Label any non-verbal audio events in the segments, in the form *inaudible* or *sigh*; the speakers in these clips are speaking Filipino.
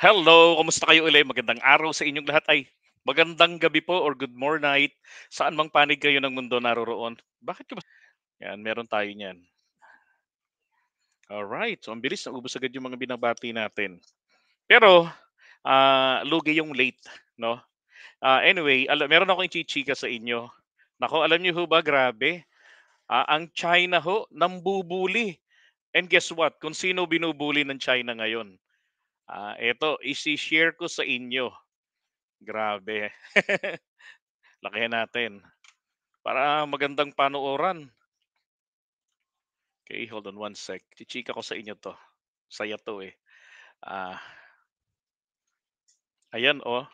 Hello, kumusta kayo ulit? Magandang araw sa inyong lahat ay magandang gabi po or good morning night. Saan mang panig kayo ng mundo naroroon? Bakit ka ba? Yan, meron tayo niyan. All right, so ang bilis na ubos agad yung mga binabati natin. Pero, uh, lugi yung late, no? Uh, anyway, al- meron akong chichika sa inyo. Nako, alam niyo ho ba, grabe? Uh, ang China ho, nambubuli. And guess what? Kung sino binubuli ng China ngayon? Ah, ito isi-share ko sa inyo. Grabe. *laughs* Lakihan natin. Para magandang panuoran. Okay, hold on one sec. Chichika ko sa inyo to. Saya to eh. Ah. Ayan oh.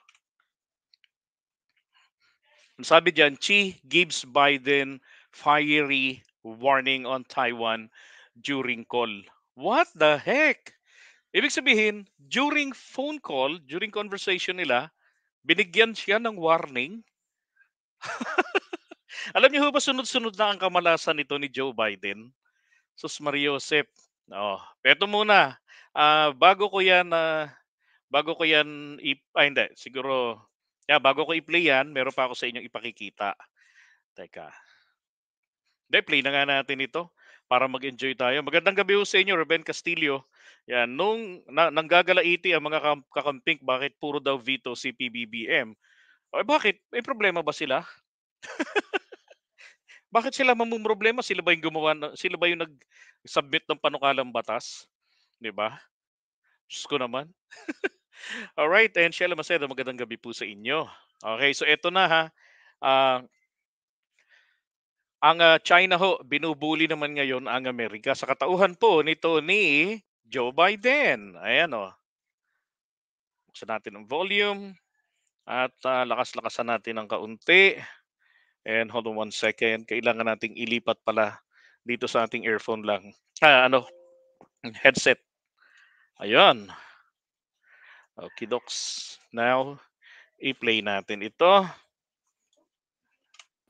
Sabi diyan, Chi gives Biden fiery warning on Taiwan during call. What the heck? Ibig sabihin, during phone call, during conversation nila, binigyan siya ng warning. *laughs* Alam niyo ba sunod-sunod na ang kamalasan nito ni Joe Biden? Sus Mario Joseph. Oh, no. eto muna. Uh, bago ko 'yan uh, bago ko 'yan i- ah, hindi, siguro yeah, bago ko i-play 'yan, meron pa ako sa inyong ipakikita. Teka. De, play na nga natin ito para mag-enjoy tayo. Magandang gabi ho sa inyo, Ruben Castillo. Yan, nung na, nanggagalaiti ang mga kam- kakamping, bakit puro daw veto si PBBM? O eh, bakit? May problema ba sila? *laughs* bakit sila mamumroblema? Sila ba yung gumawa, sila ba yung nag-submit ng panukalang batas? Di ba? Diyos ko naman. *laughs* right, and Sheila Macedo, magandang gabi po sa inyo. Okay, so eto na ha. Uh, ang uh, China ho, binubuli naman ngayon ang Amerika sa katauhan po nito ni Joe Biden. Ayan oh. o. Buksan natin ang volume. At uh, lakas-lakasan natin ng kaunti. And hold on one second. Kailangan nating ilipat pala dito sa ating earphone lang. Ah, ano? Headset. Ayun. Okay, docs. Now, i-play natin ito.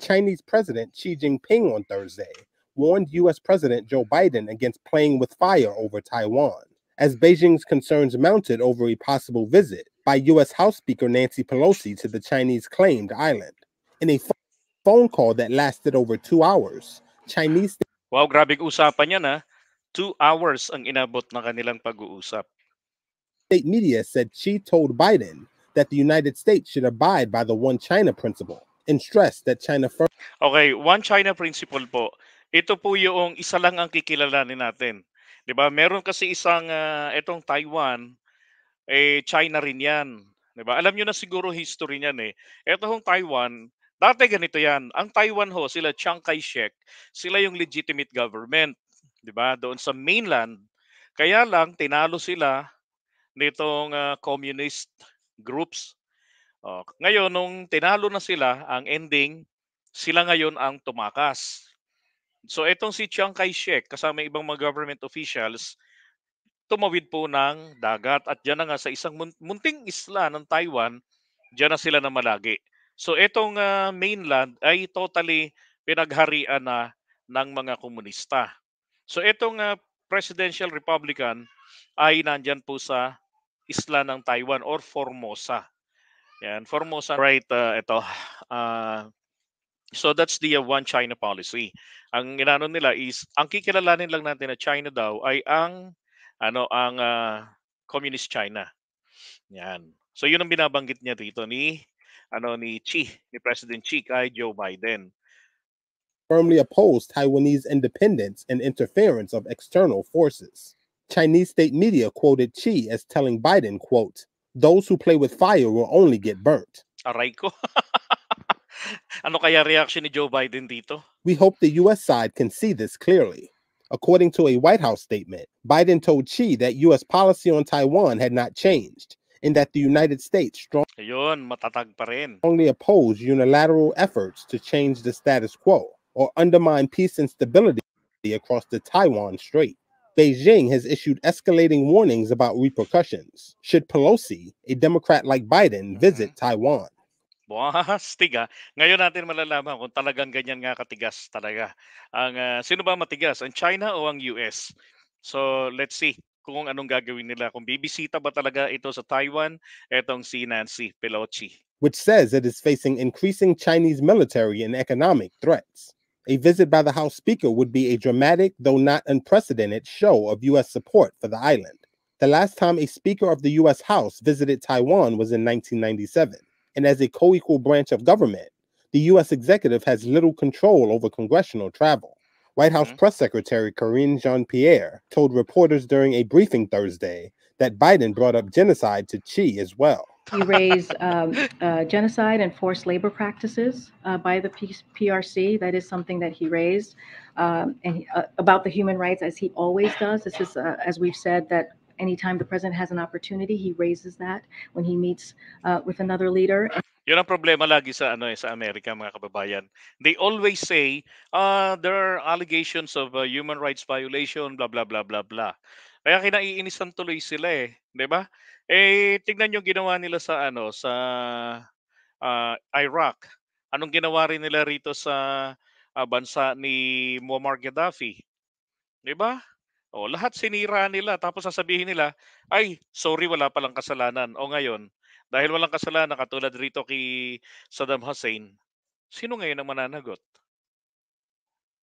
Chinese President Xi Jinping on Thursday warned US President Joe Biden against playing with fire over Taiwan. As Beijing's concerns mounted over a possible visit by US House Speaker Nancy Pelosi to the Chinese claimed island. In a phone call that lasted over two hours, Chinese... Wow, usapan Two hours ang inabot kanilang pag-uusap. State media said she told Biden that the United States should abide by the One China principle and stressed that China first... Okay, One China principle po Ito po yung isa lang ang kikilalanin natin. 'Di ba? Meron kasi isang uh, ah, itong Taiwan eh China rin 'yan. 'Di ba? Alam niyo na siguro history niyan eh. Ito hong Taiwan, dati ganito 'yan. Ang Taiwan ho, sila Chiang Kai-shek, sila yung legitimate government, 'di ba? Doon sa mainland. Kaya lang tinalo sila nitong uh, communist groups. Uh, ngayon nung tinalo na sila, ang ending sila ngayon ang tumakas. So itong si Chiang Kai-shek kasama ibang mga government officials tumawid po ng dagat at diyan na nga sa isang munting isla ng Taiwan, diyan na sila na malagi. So itong uh, mainland ay totally pinagharian na ng mga komunista. So itong uh, presidential Republican ay nandyan po sa isla ng Taiwan or Formosa. Yan, Formosa. Right, uh, ito. Uh, So that's the uh, one China policy. Ang inaano nila is ang kikilalanin lang natin na China daw ay ang ano ang uh, communist China. Yan. So yun ang binabanggit niya dito ni ano ni Chi ni President Chi kay Joe Biden. Firmly opposed Taiwanese independence and interference of external forces. Chinese state media quoted Chi as telling Biden, quote, those who play with fire will only get burnt. Aray ko. *laughs* Ano kaya reaction ni Joe Biden dito? We hope the US side can see this clearly. According to a White House statement, Biden told Xi that US policy on Taiwan had not changed and that the United States strong Ayun, matatag pa rin. strongly opposed unilateral efforts to change the status quo or undermine peace and stability across the Taiwan Strait. Beijing has issued escalating warnings about repercussions should Pelosi, a Democrat like Biden, visit mm -hmm. Taiwan. Bukas, tiga. Ah. Ngayon natin malalaman kung talagang ganyan nga katigas talaga. Ang uh, sino ba matigas, ang China o ang US? So, let's see kung anong gagawin nila. Kung bibisita ba talaga ito sa Taiwan, etong si Nancy Pelosi. Which says it is facing increasing Chinese military and economic threats. A visit by the House Speaker would be a dramatic, though not unprecedented, show of U.S. support for the island. The last time a Speaker of the U.S. House visited Taiwan was in 1997. and as a co equal branch of government, the U.S. executive has little control over congressional travel. White House mm-hmm. Press Secretary Corinne Jean Pierre told reporters during a briefing Thursday that Biden brought up genocide to Chi as well. You raised um, uh, genocide and forced labor practices uh, by the P- PRC. That is something that he raised, um, and uh, about the human rights as he always does. This is, uh, as we've said, that anytime the president has an opportunity, he raises that when he meets uh, with another leader. Yun ang problema lagi sa ano eh, sa Amerika mga kababayan. They always say uh, there are allegations of uh, human rights violation blah blah blah blah blah. Kaya kinaiinisan tuloy sila eh, 'di ba? Eh tignan yung ginawa nila sa ano sa uh, Iraq. Anong ginawa rin nila rito sa uh, bansa ni Muammar Gaddafi? 'Di ba? O, oh, lahat sinira nila tapos sasabihin nila, ay, sorry, wala palang kasalanan. O ngayon, dahil walang kasalanan katulad rito kay Saddam Hussein, sino ngayon ang mananagot?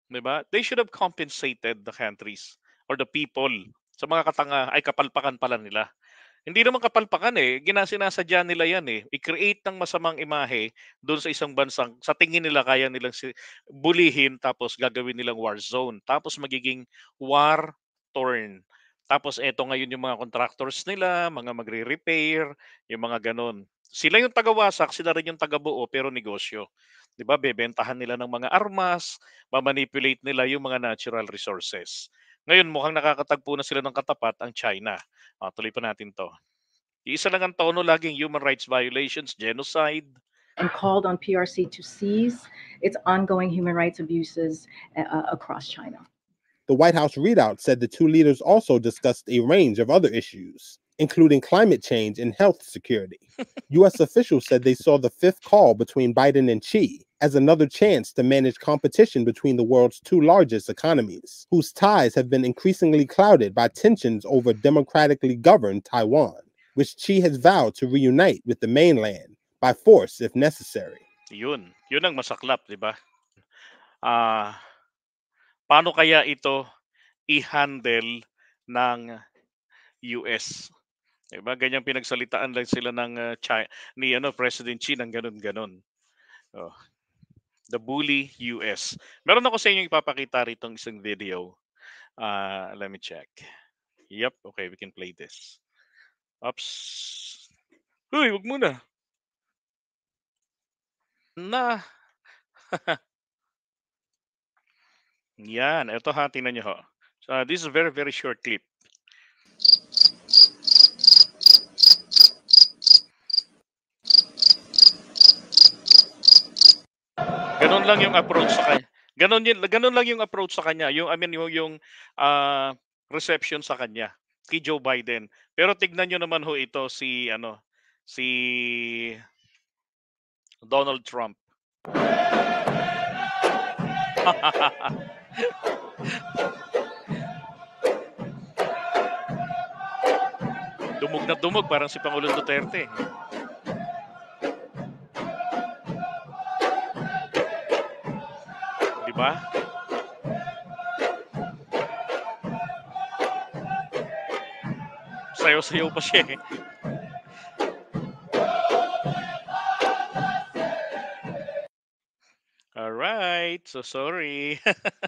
'Di ba? They should have compensated the countries or the people sa mga katanga ay kapalpakan pala nila. Hindi naman kapalpakan eh, ginasinasadya nila 'yan eh. I-create ng masamang imahe doon sa isang bansang sa tingin nila kaya nilang si- bulihin tapos gagawin nilang war zone. Tapos magiging war torn. Tapos eto ngayon yung mga contractors nila, mga magre-repair, yung mga ganun. Sila yung tagawasak, sila rin yung tagabuo pero negosyo. 'Di ba? Bebentahan nila ng mga armas, mamanipulate nila yung mga natural resources. Ngayon mukhang nakakatagpo na sila ng katapat ang China. Ah, tuloy pa natin 'to. Iisa lang ang tono laging human rights violations, genocide, and called on PRC to cease its ongoing human rights abuses uh, across China. The White House readout said the two leaders also discussed a range of other issues, including climate change and health security. U.S. *laughs* officials said they saw the fifth call between Biden and Xi as another chance to manage competition between the world's two largest economies, whose ties have been increasingly clouded by tensions over democratically governed Taiwan, which Xi has vowed to reunite with the mainland by force if necessary. Yun. Yun ang masaklap, di ba? Uh, paano kaya ito i-handle ng US? Diba? Ganyan pinagsalitaan lang sila ng uh, ah, China, ni ano, President Xi ng ganun-ganun. Oh. The Bully US. Meron ako sa inyo ipapakita rito isang video. Uh, let me check. Yep, okay, we can play this. Oops. Uy, wag muna. Na. *laughs* Yan, ito ha, tingnan nyo ho. So, uh, this is a very, very short clip. Ganun lang yung approach sa kanya. Ganun, yun, ganun lang yung approach sa kanya. Yung, I mean, yung, yung uh, reception sa kanya kay Joe Biden. Pero tignan nyo naman ho ito si, ano, si Donald Trump. *laughs* Dumog na dumog, parang si Pangulong Duterte. Di ba? Sayo-sayo pa siya eh. All right, so sorry. *laughs*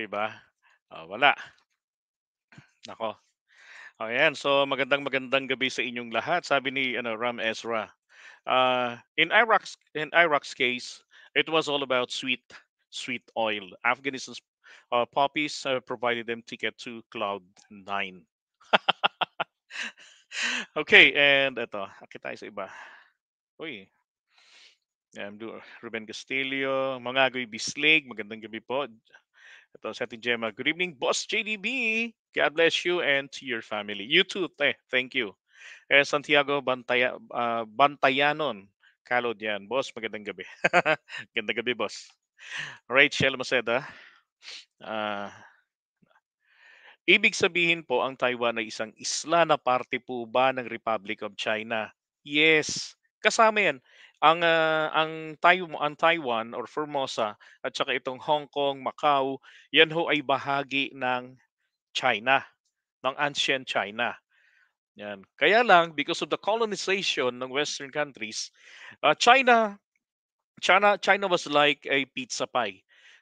'Di ba? Oh, wala. Nako. Oh, ayan, so magandang magandang gabi sa inyong lahat. Sabi ni ano, Ram Ezra, uh, in Iraq's in Iraq's case, it was all about sweet sweet oil. Afghanistan's uh, poppies uh, provided them ticket to cloud nine. *laughs* okay, and ito, akit tayo sa iba. Uy, Um, Ruben Castillo, Mangagoy Bislig, magandang gabi po. Ito sa ating Gemma. Good evening, Boss JDB. God bless you and to your family. You too, te. Thank you. Eh, Santiago Bantaya, uh, Bantayanon. Kalod yan. Boss, magandang gabi. *laughs* magandang gabi, boss. Rachel Maceda. Uh, ibig sabihin po ang Taiwan ay isang isla na parte po ba ng Republic of China? Yes. Kasama 'yan ang ah, ang Taiw ang Taiwan or Formosa at saka itong Hong Kong, Macau, 'yan ho ay bahagi ng China, ng ancient China. 'Yan. Kaya lang because of the colonization ng western countries, uh, China China China was like a pizza pie.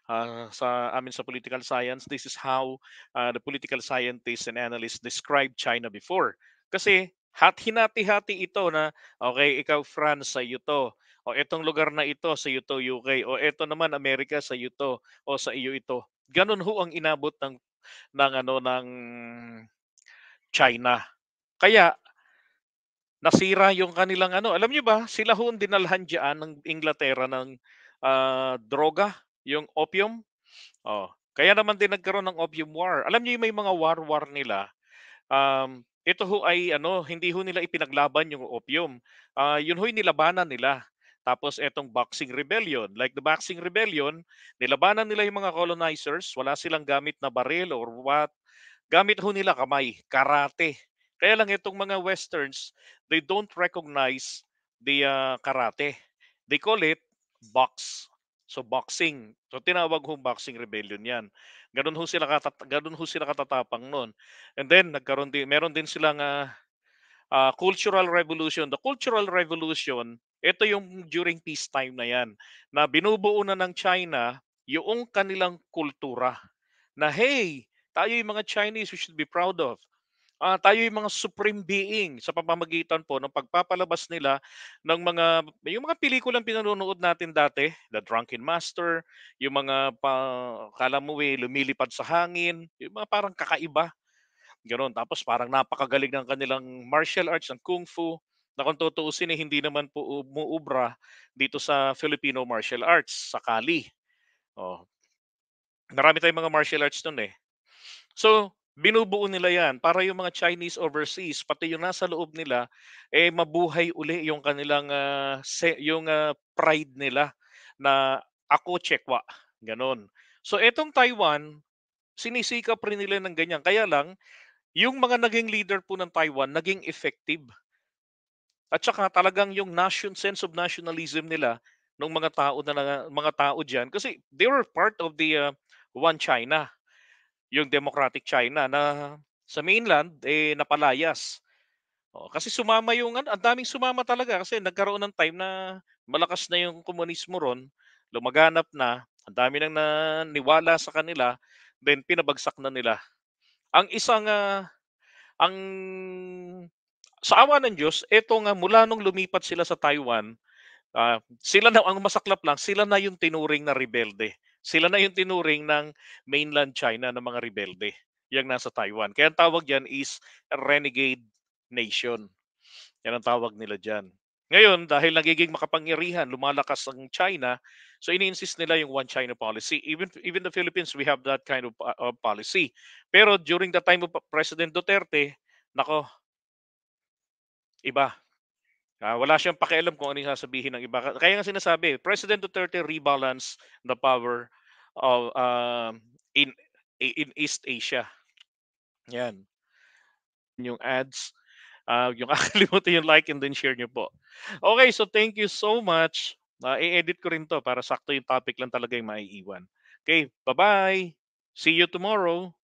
Uh, sa amin sa political science, this is how uh, the political scientists and analysts describe China before. Kasi Hat hinati-hati ito na okay, ikaw France sa iyo O itong lugar na ito sa iyo UK o ito naman Amerika sa iyo o sa iyo ito. Ganun ho ang inabot ng ng ano ng China. Kaya nasira yung kanilang ano. Alam niyo ba, sila ho dinalhan diyan ng Inglaterra ng uh, droga, yung opium. Oh, kaya naman din nagkaroon ng opium war. Alam niyo may mga war war nila. Um, ito ho ay ano, hindi ho nila ipinaglaban yung opium. Uh, yun ho'y nilabanan nila. Tapos etong Boxing Rebellion, like the Boxing Rebellion, nilabanan nila yung mga colonizers, wala silang gamit na baril or what. Gamit ho nila kamay, karate. Kaya lang itong mga westerns, they don't recognize the uh, karate. They call it box. So boxing. So tinawag ho boxing rebellion 'yan. Ganun ho sila katat ganun ho sila katatapang noon. And then nagkaroon din meron din silang uh, uh, cultural revolution. The cultural revolution, ito yung during peace time na 'yan na binubuo na ng China yung kanilang kultura na hey, tayo yung mga Chinese we should be proud of uh, tayo yung mga supreme being sa pamamagitan po ng pagpapalabas nila ng mga yung mga pelikulang pinanonood natin dati, The Drunken Master, yung mga pa, kala mo eh, lumilipad sa hangin, yung mga parang kakaiba. Ganun. Tapos parang napakagaling ng kanilang martial arts, ng kung fu, na kung tutuusin eh, hindi naman po umuubra dito sa Filipino martial arts, sa Kali. Oh. Narami tayong mga martial arts noon eh. So, binubuo nila yan para yung mga Chinese overseas pati yung nasa loob nila eh mabuhay uli yung kanilang uh, se, yung uh, pride nila na ako Chekwa ganon so etong Taiwan sinisikap rin nila ng ganyan kaya lang yung mga naging leader po ng Taiwan naging effective at saka talagang yung nation sense of nationalism nila ng mga tao na mga tao diyan kasi they were part of the uh, one China yung Democratic China na sa mainland eh napalayas. O, oh, kasi sumama yung ano, ang daming sumama talaga kasi nagkaroon ng time na malakas na yung komunismo ron, lumaganap na, ang dami nang naniwala sa kanila, then pinabagsak na nila. Ang isang uh, ang sa awa ng Diyos, eto nga mula nung lumipat sila sa Taiwan, uh, sila na ang masaklap lang, sila na yung tinuring na rebelde. Sila na yung tinuring ng mainland China ng mga rebelde, yung nasa Taiwan. Kaya ang tawag diyan is renegade nation. Yan ang tawag nila diyan. Ngayon, dahil nagiging makapangyarihan, lumalakas ang China, so ini-insist nila yung one China policy. Even even the Philippines, we have that kind of uh, policy. Pero during the time of President Duterte, nako, iba. Uh, wala siyang pakialam kung ano yung sasabihin ng iba. Kaya nga sinasabi, President Duterte rebalance the power of uh, in in East Asia. Yan. Yung ads. Uh, ah, yung *laughs* kakalimutan yung like and then share nyo po. Okay, so thank you so much. Uh, i-edit ko rin to para sakto yung topic lang talaga yung maiiwan. Okay, bye-bye. See you tomorrow.